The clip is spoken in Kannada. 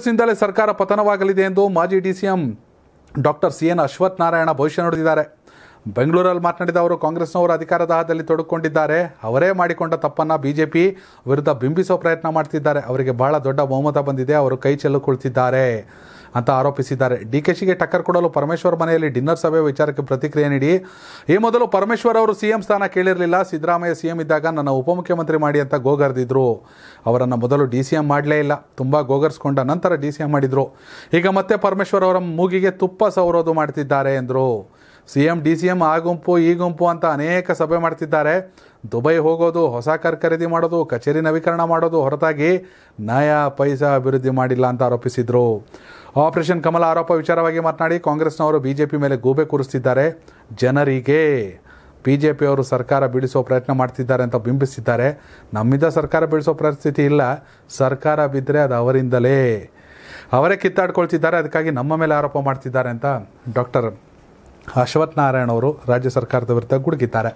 ಕಾಂಗ್ರೆಸ್ನಿಂದಲೇ ಸರ್ಕಾರ ಪತನವಾಗಲಿದೆ ಎಂದು ಮಾಜಿ DCM doctor C N Ashwath Narayana ಭವಿಷ್ಯ ನುಡಿದಿದ್ದಾರೆ ಬೆಂಗಳೂರಲ್ಲಿ ಮಾತನಾಡಿದ ಅವರು ಕಾಂಗ್ರೆಸ್ನವರು ಅಧಿಕಾರ ದಾಹದಲ್ಲಿ ತೊಡಕೊಂಡಿದ್ದಾರೆ ಅವರೇ ಮಾಡಿಕೊಂಡ ತಪ್ಪನ್ನು ಬಿಜೆಪಿ ವಿರುದ್ಧ ಬಿಂಬಿಸೋ ಪ್ರಯತ್ನ ಮಾಡ್ತಿದ್ದಾರೆ ಅವರಿಗೆ ಬಹಳ ದೊಡ್ಡ ಬಹುಮತ ಬಂದಿದೆ ಅವರು ಕೈ ಚೆಲ್ಲುಕೊಳ್ತಿದ್ದಾರೆ ಅಂತ ಆರೋಪಿಸಿದ್ದಾರೆ ಡಿಕೆಶಿಗೆ ಟಕ್ಕರ್ ಕೊಡಲು ಪರಮೇಶ್ವರ್ ಮನೆಯಲ್ಲಿ ಡಿನ್ನರ್ ಸಭೆ ವಿಚಾರಕ್ಕೆ ಪ್ರತಿಕ್ರಿಯೆ ನೀಡಿ ಈ ಮೊದಲು ಪರಮೇಶ್ವರ್ ಅವರು ಸಿಎಂ ಸ್ಥಾನ ಕೇಳಿರಲಿಲ್ಲ ಸಿದ್ದರಾಮಯ್ಯ ಸಿಎಂ ಇದ್ದಾಗ ನನ್ನ ಉಪಮುಖ್ಯಮಂತ್ರಿ ಮಾಡಿ ಅಂತ ಗೋಗರ್ದಿದ್ರು ಅವರನ್ನು ಮೊದಲು ಡಿ ಸಿ ಎಂ ಮಾಡಲೇ ಇಲ್ಲ ತುಂಬ ಗೋಗರ್ಸ್ಕೊಂಡ ನಂತರ ಡಿ ಸಿ ಎಂ ಮಾಡಿದರು ಈಗ ಮತ್ತೆ ಪರಮೇಶ್ವರ್ ಅವರ ಮೂಗಿಗೆ ತುಪ್ಪ ಸವರೋದು ಮಾಡ್ತಿದ್ದಾರೆ ಎಂದರು C M D C M ಆ ಗುಂಪು ಈ ಗುಂಪು ಅಂತ ಅನೇಕ ಸಭೆ ಮಾಡ್ತಿದ್ದಾರೆ ದುಬೈ ಹೋಗೋದು ಹೊಸ ಕರ್ ಖರೀದಿ ಮಾಡೋದು ಕಚೇರಿ ನವೀಕರಣ ಮಾಡೋದು ಹೊರತಾಗಿ ನಯ ಪೈಸಾ ಅಭಿವೃದ್ಧಿ ಮಾಡಿಲ್ಲ ಅಂತ ಆರೋಪಿಸಿದರು ಆಪರೇಷನ್ ಕಮಲ ಆರೋಪ ವಿಚಾರವಾಗಿ ಮಾತನಾಡಿ ಕಾಂಗ್ರೆಸ್ನವರು ಬಿ ಜೆ ಪಿ ಮೇಲೆ ಗೂಬೆ ಕೂರಿಸ್ತಿದ್ದಾರೆ ಜನರಿಗೆ ಬಿ ಜೆ ಅವರು ಸರ್ಕಾರ ಬೀಳಿಸೋ ಪ್ರಯತ್ನ ಮಾಡ್ತಿದ್ದಾರೆ ಅಂತ ಬಿಂಬಿಸಿದ್ದಾರೆ ನಮ್ಮಿಂದ ಸರ್ಕಾರ ಬೀಳಿಸೋ ಪರಿಸ್ಥಿತಿ ಇಲ್ಲ ಸರ್ಕಾರ ಬಿದ್ದರೆ ಅದು ಅವರಿಂದಲೇ ಅವರೇ ಕಿತ್ತಾಡ್ಕೊಳ್ತಿದ್ದಾರೆ ಅದಕ್ಕಾಗಿ ನಮ್ಮ ಮೇಲೆ ಆರೋಪ ಮಾಡ್ತಿದ್ದಾರೆ ಅಂತ ಡಾಕ್ಟರ್ ಅಶ್ವಥ್ ನಾರಾಯಣ ಅವರು ರಾಜ್ಯ ಸರ್ಕಾರದ ವಿರುದ್ಧ ಗುಡುಗಿದ್ದಾರೆ